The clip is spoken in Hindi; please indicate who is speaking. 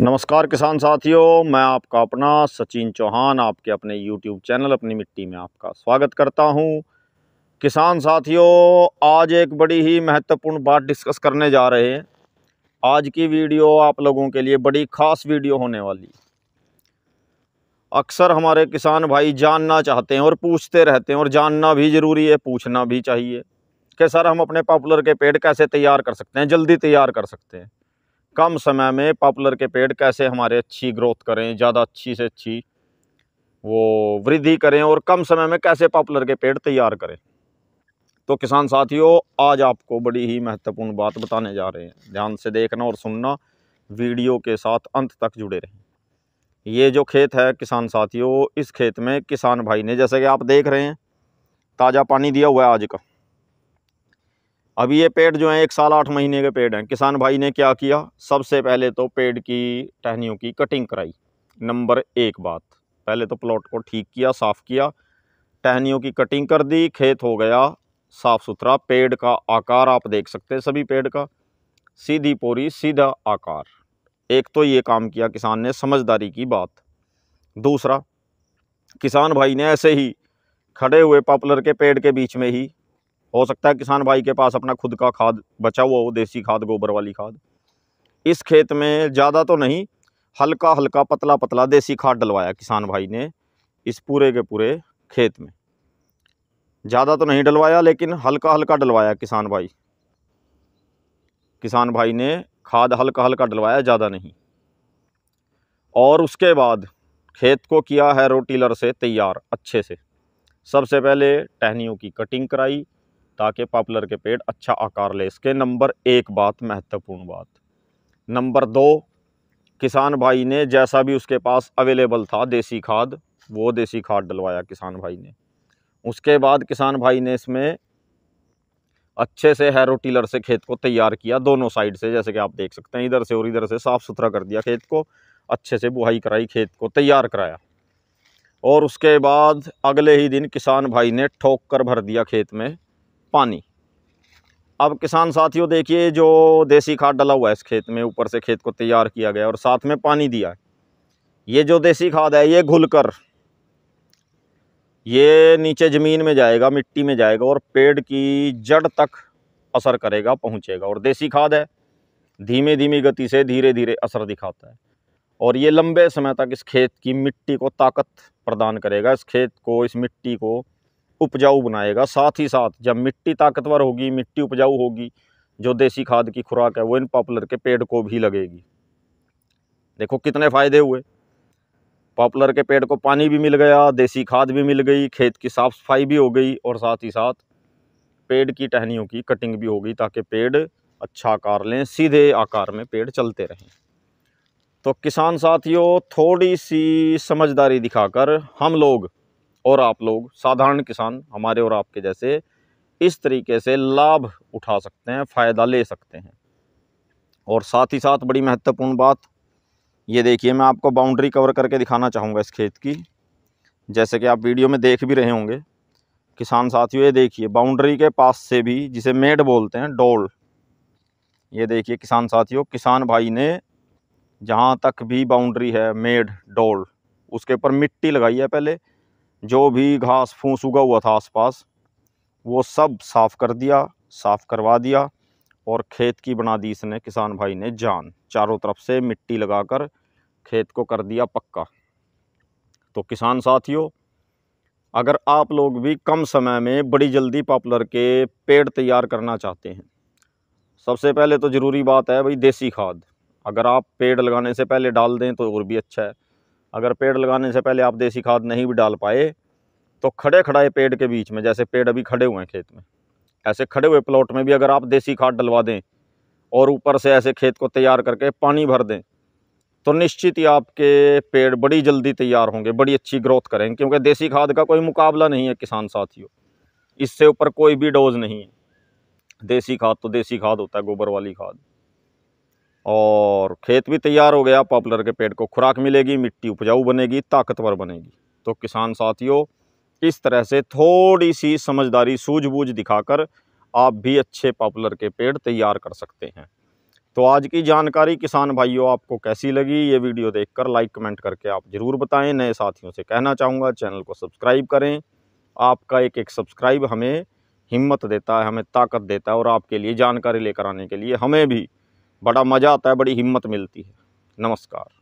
Speaker 1: नमस्कार किसान साथियों मैं आपका अपना सचिन चौहान आपके अपने यूट्यूब चैनल अपनी मिट्टी में आपका स्वागत करता हूं किसान साथियों आज एक बड़ी ही महत्वपूर्ण बात डिस्कस करने जा रहे हैं आज की वीडियो आप लोगों के लिए बड़ी खास वीडियो होने वाली अक्सर हमारे किसान भाई जानना चाहते हैं और पूछते रहते हैं और जानना भी ज़रूरी है पूछना भी चाहिए कि सर हम अपने पॉपुलर के पेड़ कैसे तैयार कर सकते हैं जल्दी तैयार कर सकते हैं कम समय में पॉपुलर के पेड़ कैसे हमारे अच्छी ग्रोथ करें ज़्यादा अच्छी से अच्छी वो वृद्धि करें और कम समय में कैसे पॉपुलर के पेड़ तैयार करें तो किसान साथियों आज आपको बड़ी ही महत्वपूर्ण बात बताने जा रहे हैं ध्यान से देखना और सुनना वीडियो के साथ अंत तक जुड़े रहें ये जो खेत है किसान साथियों इस खेत में किसान भाई ने जैसे कि आप देख रहे हैं ताज़ा पानी दिया हुआ है आज का अब ये पेड़ जो हैं एक साल आठ महीने के पेड़ हैं किसान भाई ने क्या किया सबसे पहले तो पेड़ की टहनियों की कटिंग कराई नंबर एक बात पहले तो प्लॉट को ठीक किया साफ़ किया टहनियों की कटिंग कर दी खेत हो गया साफ़ सुथरा पेड़ का आकार आप देख सकते हैं सभी पेड़ का सीधी पोरी सीधा आकार एक तो ये काम किया किसान ने समझदारी की बात दूसरा किसान भाई ने ऐसे ही खड़े हुए पॉपुलर के पेड़ के बीच में ही हो सकता है किसान भाई के पास अपना खुद का खाद बचा हुआ हो देसी खाद गोबर वाली खाद इस खेत में ज़्यादा तो नहीं हल्का हल्का पतला पतला देसी खाद डलवाया किसान भाई ने इस पूरे के पूरे खेत में ज़्यादा तो नहीं डलवाया लेकिन हल्का हल्का डलवाया किसान भाई किसान भाई ने खाद हल्का हल्का डलवाया ज़्यादा नहीं और उसके बाद खेत को किया है रोटीलर से तैयार अच्छे से सबसे पहले टहनियों की कटिंग कराई ताकि पॉपुलर के पेड़ अच्छा आकार ले इसके नंबर एक बात महत्वपूर्ण बात नंबर दो किसान भाई ने जैसा भी उसके पास अवेलेबल था देसी खाद वो देसी खाद डलवाया किसान भाई ने उसके बाद किसान भाई ने इसमें अच्छे से हैरो टीलर से खेत को तैयार किया दोनों साइड से जैसे कि आप देख सकते हैं इधर से और इधर से साफ़ सुथरा कर दिया खेत को अच्छे से बुहाई कराई खेत को तैयार कराया और उसके बाद अगले ही दिन किसान भाई ने ठोक कर भर दिया खेत में पानी अब किसान साथियों देखिए जो देसी खाद डला हुआ है इस खेत में ऊपर से खेत को तैयार किया गया और साथ में पानी दिया है ये जो देसी खाद है ये घुल कर ये नीचे ज़मीन में जाएगा मिट्टी में जाएगा और पेड़ की जड़ तक असर करेगा पहुंचेगा और देसी खाद है धीमे धीमी गति से धीरे धीरे असर दिखाता है और ये लंबे समय तक इस खेत की मिट्टी को ताकत प्रदान करेगा इस खेत को इस मिट्टी को उपजाऊ बनाएगा साथ ही साथ जब मिट्टी ताकतवर होगी मिट्टी उपजाऊ होगी जो देसी खाद की खुराक है वो इन पॉपुलर के पेड़ को भी लगेगी देखो कितने फ़ायदे हुए पॉपुलर के पेड़ को पानी भी मिल गया देसी खाद भी मिल गई खेत की साफ़ सफाई भी हो गई और साथ ही साथ पेड़ की टहनियों की कटिंग भी हो गई ताकि पेड़ अच्छा आकार लें सीधे आकार में पेड़ चलते रहें तो किसान साथियों थोड़ी सी समझदारी दिखाकर हम लोग और आप लोग साधारण किसान हमारे और आपके जैसे इस तरीके से लाभ उठा सकते हैं फ़ायदा ले सकते हैं और साथ ही साथ बड़ी महत्वपूर्ण बात ये देखिए मैं आपको बाउंड्री कवर करके दिखाना चाहूँगा इस खेत की जैसे कि आप वीडियो में देख भी रहे होंगे किसान साथियों ये देखिए बाउंड्री के पास से भी जिसे मेड बोलते हैं डोल ये देखिए किसान साथियों किसान भाई ने जहाँ तक भी बाउंड्री है मेड डोल उसके ऊपर मिट्टी लगाई है पहले जो भी घास फूस उगा हुआ था आसपास वो सब साफ़ कर दिया साफ़ करवा दिया और खेत की बना दी इसने किसान भाई ने जान चारों तरफ से मिट्टी लगाकर खेत को कर दिया पक्का तो किसान साथियों अगर आप लोग भी कम समय में बड़ी जल्दी पॉपुलर के पेड़ तैयार करना चाहते हैं सबसे पहले तो ज़रूरी बात है भाई देसी खाद अगर आप पेड़ लगाने से पहले डाल दें तो और भी अच्छा है अगर पेड़ लगाने से पहले आप देसी खाद नहीं भी डाल पाए तो खड़े खड़ाए पेड़ के बीच में जैसे पेड़ अभी खड़े हुए हैं खेत में ऐसे खड़े हुए प्लॉट में भी अगर आप देसी खाद डलवा दें और ऊपर से ऐसे खेत को तैयार करके पानी भर दें तो निश्चित ही आपके पेड़ बड़ी जल्दी तैयार होंगे बड़ी अच्छी ग्रोथ करेंगे क्योंकि देसी खाद का कोई मुकाबला नहीं है किसान साथियों इससे ऊपर कोई भी डोज नहीं है देसी खाद तो देसी खाद होता है गोबर वाली खाद और खेत भी तैयार हो गया पॉपुलर के पेड़ को खुराक मिलेगी मिट्टी उपजाऊ बनेगी ताकतवर बनेगी तो किसान साथियों इस तरह से थोड़ी सी समझदारी सूझबूझ दिखाकर आप भी अच्छे पॉपुलर के पेड़ तैयार कर सकते हैं तो आज की जानकारी किसान भाइयों आपको कैसी लगी ये वीडियो देखकर लाइक कमेंट करके आप ज़रूर बताएं नए साथियों से कहना चाहूँगा चैनल को सब्सक्राइब करें आपका एक एक सब्सक्राइब हमें हिम्मत देता है हमें ताकत देता है और आपके लिए जानकारी लेकर आने के लिए हमें भी बड़ा मज़ा आता है बड़ी हिम्मत मिलती है नमस्कार